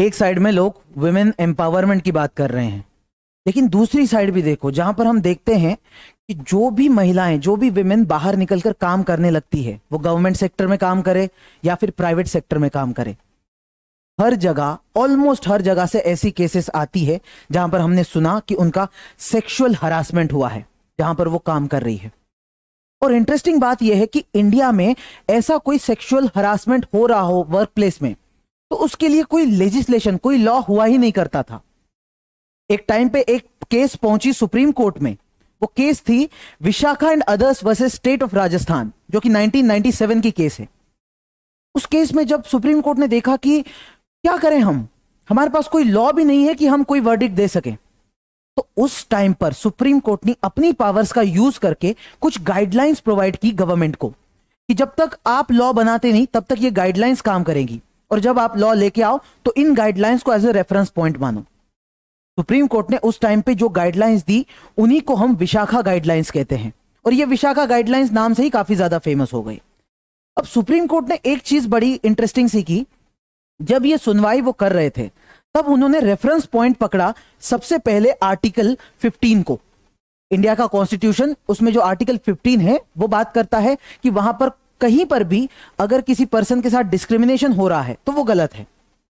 एक साइड में लोग वुमेन एम्पावरमेंट की बात कर रहे हैं लेकिन दूसरी साइड भी देखो जहां पर हम देखते हैं कि जो भी महिलाएं जो भी वुमेन बाहर निकलकर काम करने लगती है वो गवर्नमेंट सेक्टर में काम करे या फिर प्राइवेट सेक्टर में काम करे हर जगह ऑलमोस्ट हर जगह से ऐसी केसेस आती है जहां पर हमने सुना कि उनका सेक्सुअल हरासमेंट हुआ है जहां पर वो काम कर रही है और इंटरेस्टिंग बात यह है कि इंडिया में ऐसा कोई सेक्सुअल हरासमेंट हो रहा हो वर्क प्लेस में तो उसके लिए कोई लेजिस्लेशन कोई लॉ हुआ ही नहीं करता था एक टाइम पे एक केस पहुंची सुप्रीम कोर्ट में वो केस थी Vishakha and others versus state of Rajasthan जो कि 1997 की केस है उस केस में जब सुप्रीम कोर्ट ने देखा कि क्या करें हम हमारे पास कोई लॉ भी नहीं है कि हम कोई वर्डिक दे सकें तो उस टाइम पर सुप्रीम कोर्ट ने अपनी पावर्स का यूज करके कुछ गाइडलाइंस प्रोवाइड की गवर्नमेंट को कि जब तक आप लॉ बनाते नहीं तब तक ये गाइडलाइंस काम करेंगी और जब आप लॉ लेके आओ तो इन गाइडलाइंस को एज ए रेफरेंस पॉइंट मानो सुप्रीम कोर्ट ने उस टाइम पे जो गाइडलाइंस दी उन्हीं को हम विशाखा गाइडलाइंस कहते हैं और ये विशाखा गाइडलाइंस नाम से ही काफी ज्यादा फेमस हो गई अब सुप्रीम कोर्ट ने एक चीज बड़ी इंटरेस्टिंग सी की जब ये सुनवाई वो कर रहे थे तब उन्होंने रेफरेंस पॉइंट पकड़ा सबसे पहले आर्टिकल 15 को इंडिया का कॉन्स्टिट्यूशन उसमें जो आर्टिकल 15 है वो बात करता है कि वहां पर कहीं पर भी अगर किसी पर्सन के साथ डिस्क्रिमिनेशन हो रहा है तो वो गलत है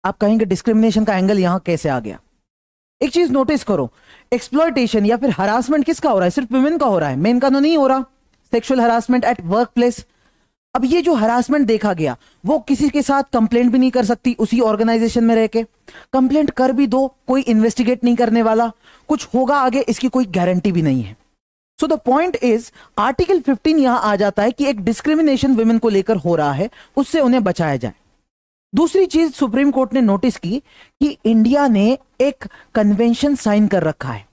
आप कहेंगे डिस्क्रिमिनेशन का एंगल यहां कैसे आ गया एक चीज नोटिस करो एक्सप्लॉयटेशन या फिर हरासमेंट किसका हो रहा है सिर्फ वुमेन का हो रहा है मेन का तो नहीं हो रहा sexual harassment at work workplace अब ये जो हरासमेंट देखा गया वो किसी के साथ कंप्लेंट भी नहीं कर सकती उसी ऑर्गेनाइजेशन में रहकर कंप्लेंट कर भी दो कोई इन्वेस्टिगेट नहीं करने वाला कुछ होगा आगे इसकी कोई गारंटी भी नहीं है so the point is article 15 यहां आ जाता है कि एक डिस्क्रिमिनेशन वुमेन को लेकर हो रहा है उससे उन्हें बचाया जाए दूसरी चीज सुप्रीम कोर्ट ने नोटिस की कि इंडिया ने एक कन्वेंशन साइन कर रखा है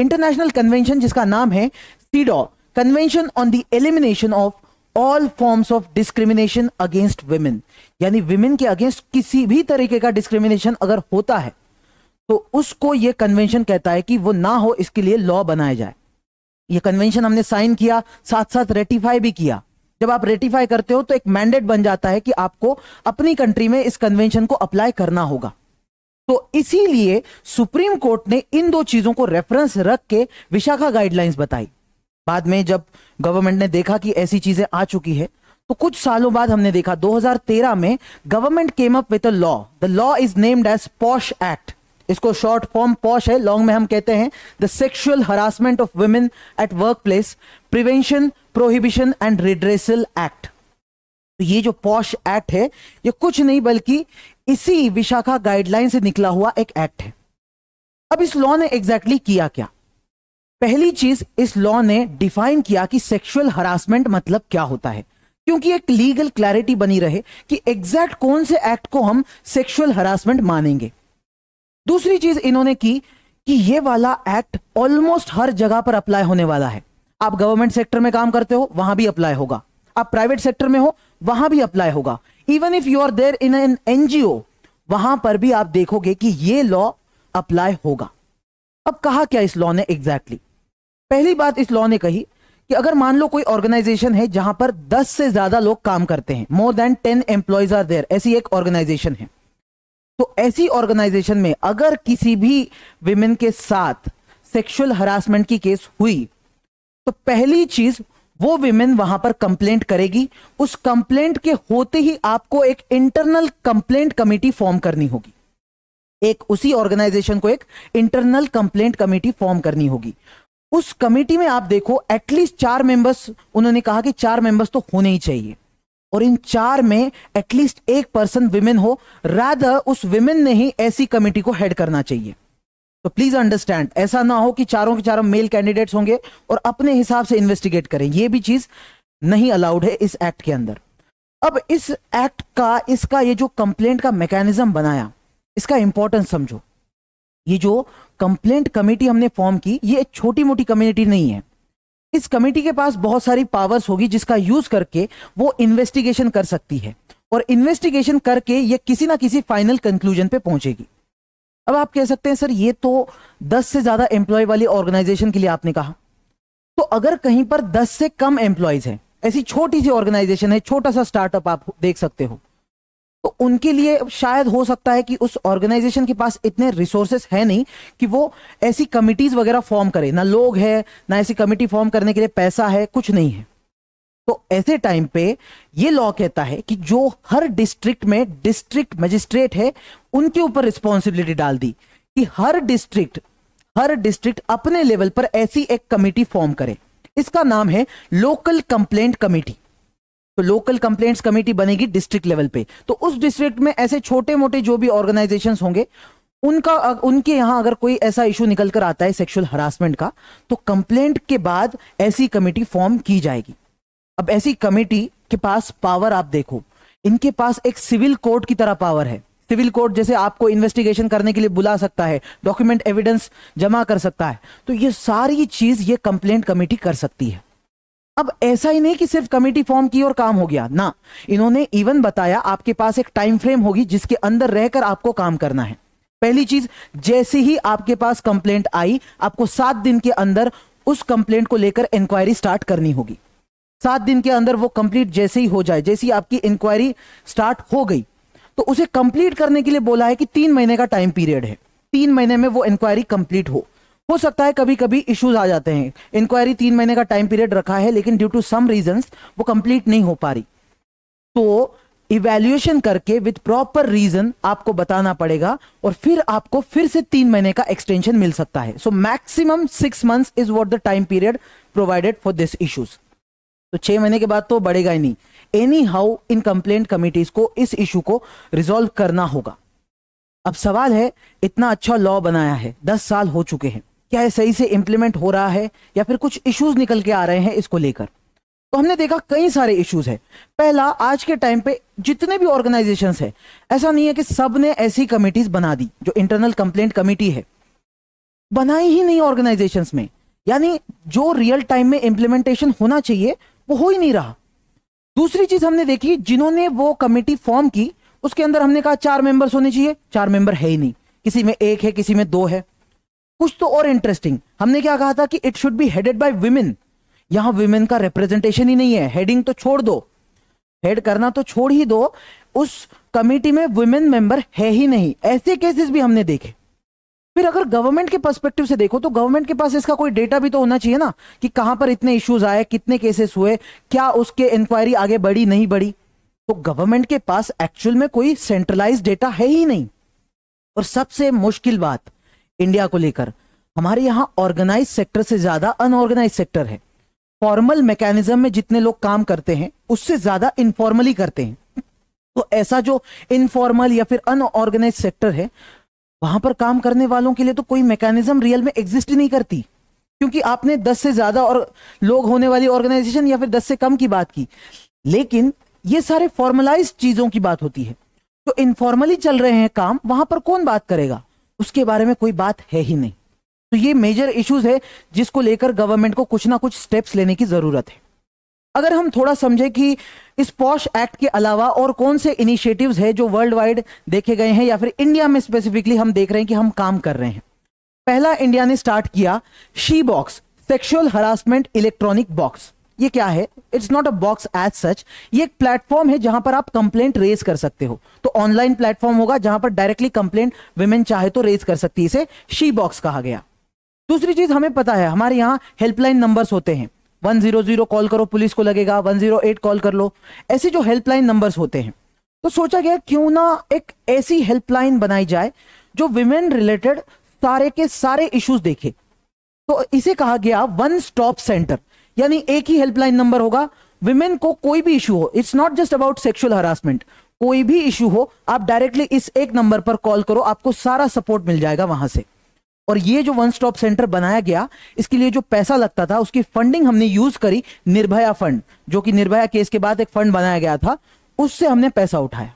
इंटरनेशनल कन्वेंशन जिसका नाम है CEDAW convention on the elimination of all forms of discrimination against women यानी वुमेन के अगेंस्ट किसी भी तरीके का डिस्क्रिमिनेशन अगर होता है तो उसको यह कन्वेंशन कहता है कि वो ना हो इसके लिए लॉ बनाया जाए ये कन्वेंशन हमने साइन किया साथ साथ रेटिफाई भी किया जब आप रेटिफाई करते हो तो एक मैंडेट बन जाता है कि आपको अपनी कंट्री में इस कन्वेंशन को अप्लाई करना होगा तो इसीलिए सुप्रीम कोर्ट ने इन दो चीजों को रेफरेंस रख के विशाखा गाइडलाइंस बताई बाद में जब गवर्नमेंट ने देखा कि ऐसी चीजें आ चुकी है तो कुछ सालों बाद हमने देखा 2013 में government came up with a law the law is named as POSH act इसको शॉर्ट फॉर्म पॉश है लॉन्ग में हम कहते हैं the sexual harassment of women at work place prevention prohibition and redressal act तो ये जो पॉश एक्ट है ये कुछ नहीं बल्कि इसी विशाखा गाइडलाइन से निकला हुआ एक एक्ट है अब इस लॉ ने एग्जैक्टली exactly किया क्या पहली चीज इस लॉ ने डिफाइन किया कि सेक्सुअल हरासमेंट मतलब क्या होता है क्योंकि एक लीगल क्लैरिटी बनी रहे कि एग्जैक्ट कौन से एक्ट को हम सेक्सुअल हरासमेंट मानेंगे दूसरी चीज इन्होंने की कि ये वाला एक्ट ऑलमोस्ट हर जगह पर अप्लाई होने वाला है आप गवर्नमेंट सेक्टर में काम करते हो वहां भी अप्लाई होगा आप प्राइवेट सेक्टर में हो वहां भी अप्लाई होगा even if you are there in an NGO वहां पर भी आप देखोगे कि ये लॉ अप्लाई होगा अब कहा क्या इस लॉ ने एग्जैक्टली exactly? पहली बात इस लॉ ने कही कि अगर मान लो कोई ऑर्गेनाइजेशन है जहां पर 10 से ज्यादा लोग काम करते हैं more than 10 employees are there ऐसी एक ऑर्गेनाइजेशन है तो ऐसी ऑर्गेनाइजेशन में अगर किसी भी विमेन के साथ सेक्सुअल हरासमेंट की केस हुई तो पहली चीज वो विमेन वहां पर कंप्लेंट करेगी उस कंप्लेंट के होते ही आपको एक इंटरनल कंप्लेंट कमेटी फॉर्म करनी होगी एक उसी ऑर्गेनाइजेशन को एक इंटरनल कंप्लेंट कमेटी फॉर्म करनी होगी उस कमेटी में आप देखो एटलीस्ट चार मेंबर्स उन्होंने कहा कि चार मेंबर्स तो होने ही चाहिए और इन चार में एटलीस्ट एक पर्सन विमेन हो राधा उस विमेन ने ही ऐसी कमेटी को हेड करना चाहिए तो प्लीज अंडरस्टैंड ऐसा ना हो कि चारों के चारों मेल कैंडिडेट्स होंगे और अपने हिसाब से इन्वेस्टिगेट करें यह भी चीज नहीं अलाउड है इस एक्ट के अंदर अब इस एक्ट का इसका ये जो कंप्लेंट का मैकेनिज्म बनाया इसका इंपॉर्टेंस समझो ये जो कंप्लेंट कमेटी हमने फॉर्म की ये एक छोटी मोटी कम्युनिटी नहीं है इस कमेटी के पास बहुत सारी पावर्स होगी जिसका यूज करके वो इन्वेस्टिगेशन कर सकती है और इन्वेस्टिगेशन करके ये किसी ना किसी फाइनल कंक्लूजन पे पहुंचेगी अब आप कह सकते हैं सर ये तो 10 से ज्यादा एम्प्लॉय वाली ऑर्गेनाइजेशन के लिए आपने कहा तो अगर कहीं पर 10 से कम एम्प्लॉयज हैं ऐसी छोटी सी ऑर्गेनाइजेशन है छोटा सा स्टार्टअप आप देख सकते हो तो उनके लिए शायद हो सकता है कि उस ऑर्गेनाइजेशन के पास इतने रिसोर्सेस है नहीं कि वो ऐसी कमिटीज वगैरह फॉर्म करे ना लोग है ना ऐसी कमिटी फॉर्म करने के लिए पैसा है कुछ नहीं है तो ऐसे टाइम पे ये लॉ कहता है कि जो हर डिस्ट्रिक्ट में डिस्ट्रिक्ट मजिस्ट्रेट है उनके ऊपर रिस्पॉन्सिबिलिटी डाल दी कि हर डिस्ट्रिक्ट हर डिस्ट्रिक्ट अपने लेवल पर ऐसी एक कमेटी फॉर्म करे इसका नाम है लोकल कंप्लेंट कमेटी तो लोकल कंप्लेंट्स कमेटी बनेगी डिस्ट्रिक्ट लेवल पे तो उस डिस्ट्रिक्ट में ऐसे छोटे मोटे जो भी ऑर्गेनाइजेशन होंगे उनका उनके यहाँ अगर कोई ऐसा इशू निकल कर आता है सेक्सुअल हरासमेंट का तो कंप्लेंट के बाद ऐसी कमेटी फॉर्म की जाएगी अब ऐसी कमेटी के पास पावर आप देखो इनके पास एक सिविल कोर्ट की तरह पावर है सिविल कोर्ट जैसे आपको इन्वेस्टिगेशन करने के लिए बुला सकता है डॉक्यूमेंट एविडेंस जमा कर सकता है तो ये सारी चीज ये कंप्लेंट कमेटी कर सकती है अब ऐसा ही नहीं कि सिर्फ कमेटी फॉर्म की और काम हो गया ना इन्होंने इवन बताया आपके पास एक टाइम फ्रेम होगी जिसके अंदर रहकर आपको काम करना है पहली चीज जैसे ही आपके पास कंप्लेंट आई आपको सात दिन के अंदर उस कंप्लेंट को लेकर इंक्वायरी स्टार्ट करनी होगी सात दिन के अंदर वो कंप्लीट जैसे ही हो जाए जैसे ही आपकी इंक्वायरी स्टार्ट हो गई तो उसे कंप्लीट करने के लिए बोला है कि तीन महीने का टाइम पीरियड है तीन महीने में वो इंक्वायरी कंप्लीट हो हो सकता है कभी कभी इश्यूज आ जाते हैं इंक्वायरी तीन महीने का टाइम पीरियड रखा है लेकिन ड्यू टू सम रीजन वो कंप्लीट नहीं हो पा रही तो इवेल्युएशन करके विद प्रॉपर रीजन आपको बताना पड़ेगा और फिर आपको फिर से तीन महीने का एक्सटेंशन मिल सकता है so maximum six months is what the time period provided for this issues तो छह महीने के बाद तो बढ़ेगा ही नहीं एनी हाउ इन कंप्लेंट कमिटीज को इस इशू को रिजोल्व करना होगा अब सवाल है इतना अच्छा लॉ बनाया है दस साल हो चुके हैं क्या सही से इम्प्लीमेंट हो रहा है या फिर कुछ इश्यूज निकल के आ रहे हैं इसको लेकर तो हमने देखा कई सारे इश्यूज हैं पहला आज के टाइम पे जितने भी ऑर्गेनाइजेशंस हैं ऐसा नहीं है कि सब ने ऐसी कमेटीज बना दी जो इंटरनल कंप्लेंट कमेटी है बनाई ही नहीं ऑर्गेनाइजेशन में यानी जो रियल टाइम में इंप्लीमेंटेशन होना चाहिए वो हो ही नहीं रहा दूसरी चीज हमने देखी जिन्होंने वो कमेटी फॉर्म की उसके अंदर हमने कहा चार मेंबर्स होने चाहिए चार मेंबर है ही नहीं किसी में एक है किसी में दो है कुछ तो और इंटरेस्टिंग हमने क्या कहा था कि it should be headed by women यहां वुमेन का रिप्रेजेंटेशन ही नहीं है हेडिंग तो छोड़ दो हेड करना तो छोड़ ही दो उस कमेटी में वुमेन मेंबर है ही नहीं ऐसे केसेस भी हमने देखे फिर अगर गवर्नमेंट के पर्सपेक्टिव से देखो तो गवर्नमेंट के पास इसका कोई डेटा भी तो होना चाहिए ना कि कहां पर इतने इश्यूज आए कितने केसेस हुए क्या उसके इंक्वायरी आगे बढ़ी नहीं बढ़ी तो गवर्नमेंट के पास एक्चुअल में कोई सेंट्रलाइज डेटा है ही नहीं और सबसे मुश्किल बात इंडिया को लेकर हमारे यहाँ ऑर्गेनाइज सेक्टर से ज्यादा अनऑर्गेनाइज सेक्टर है फॉर्मल मैकेनिज्म में जितने लोग काम करते हैं उससे ज्यादा इनफॉर्मली करते हैं तो ऐसा जो इनफॉर्मल या फिर अनऑर्गेनाइज सेक्टर है वहां पर काम करने वालों के लिए तो कोई मैकेनिज्म रियल में एग्जिस्ट नहीं करती क्योंकि आपने 10 से ज्यादा और लोग होने वाली ऑर्गेनाइजेशन या फिर 10 से कम की बात की लेकिन ये सारे फॉर्मलाइज चीजों की बात होती है तो इनफॉर्मली चल रहे हैं काम वहां पर कौन बात करेगा उसके बारे में कोई बात है ही नहीं तो ये मेजर इश्यूज है जिसको लेकर गवर्नमेंट को कुछ ना कुछ स्टेप्स लेने की जरूरत है अगर हम थोड़ा समझे कि इस पॉश एक्ट के अलावा और कौन से इनिशिएटिव्स है जो वर्ल्ड वाइड देखे गए हैं या फिर इंडिया में स्पेसिफिकली हम देख रहे हैं कि हम काम कर रहे हैं पहला इंडिया ने स्टार्ट किया she box sexual harassment electronic box ये क्या है it's not a box as such ये एक प्लेटफॉर्म है जहां पर आप कंप्लेंट रेज कर सकते हो तो ऑनलाइन प्लेटफॉर्म होगा जहां पर डायरेक्टली कंप्लेंट वुमेन चाहे तो रेज कर सकती है इसे शी बॉक्स कहा गया दूसरी चीज हमें पता है हमारे यहाँ हेल्पलाइन नंबर्स होते हैं 100 कॉल करो पुलिस को लगेगा 108 कॉल कर लो ऐसे जो हेल्पलाइन नंबर्स होते हैं तो सोचा गया क्यों ना एक ऐसी हेल्पलाइन बनाई जाए जो विमेन रिलेटेड सारे के सारे इश्यूज देखे तो इसे कहा गया वन स्टॉप सेंटर यानी एक ही हेल्पलाइन नंबर होगा विमेन को कोई भी इशू हो it's not just about sexual harassment कोई भी इशू हो आप डायरेक्टली इस एक नंबर पर कॉल करो आपको सारा सपोर्ट मिल जाएगा वहां से और ये जो वन स्टॉप सेंटर बनाया गया इसके लिए जो पैसा लगता था उसकी फंडिंग हमने यूज करी निर्भया फंड जो कि निर्भया केस के बाद एक फंड बनाया गया था उससे हमने पैसा उठाया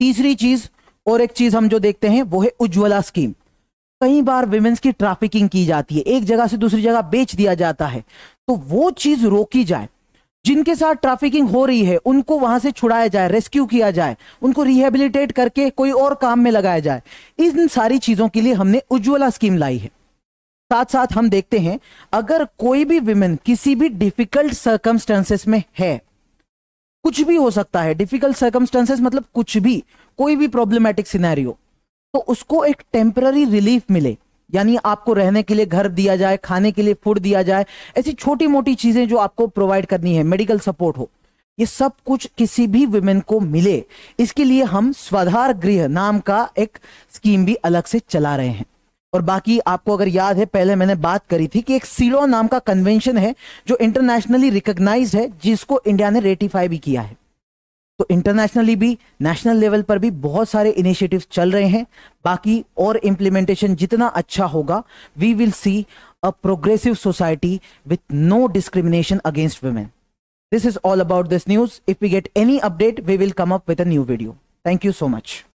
तीसरी चीज और एक चीज हम जो देखते हैं वो है उज्ज्वला स्कीम कई बार विमेन्स की ट्रैफिकिंग की जाती है एक जगह से दूसरी जगह बेच दिया जाता है तो वो चीज रोकी जाए जिनके साथ ट्रैफिकिंग हो रही है उनको वहां से छुड़ाया जाए रेस्क्यू किया जाए उनको रिहेबिलिटेट करके कोई और काम में लगाया जाए इन सारी चीजों के लिए हमने उज्ज्वला स्कीम लाई है साथ साथ हम देखते हैं अगर कोई भी विमेन किसी भी डिफिकल्ट सर्कमस्टेंसेस में है कुछ भी हो सकता है डिफिकल्ट सर्कमस्टेंसेस मतलब कुछ भी कोई भी प्रॉब्लमेटिक सिनेरियो तो उसको एक टेम्पररी रिलीफ मिले यानी आपको रहने के लिए घर दिया जाए खाने के लिए फूड दिया जाए ऐसी छोटी मोटी चीजें जो आपको प्रोवाइड करनी है मेडिकल सपोर्ट हो ये सब कुछ किसी भी वुमेन को मिले इसके लिए हम स्वाधार गृह नाम का एक स्कीम भी अलग से चला रहे हैं और बाकी आपको अगर याद है पहले मैंने बात करी थी कि एक सीलो नाम का कन्वेंशन है जो इंटरनेशनली रिकॉग्नाइज है जिसको इंडिया ने रेटिफाई भी किया है तो इंटरनेशनली भी नेशनल लेवल पर भी बहुत सारे इनिशिएटिव चल रहे हैं बाकी और इम्प्लीमेंटेशन जितना अच्छा होगा we will see a progressive society with no discrimination against women this is all about this news if you get any update we will come up with a new video thank you so much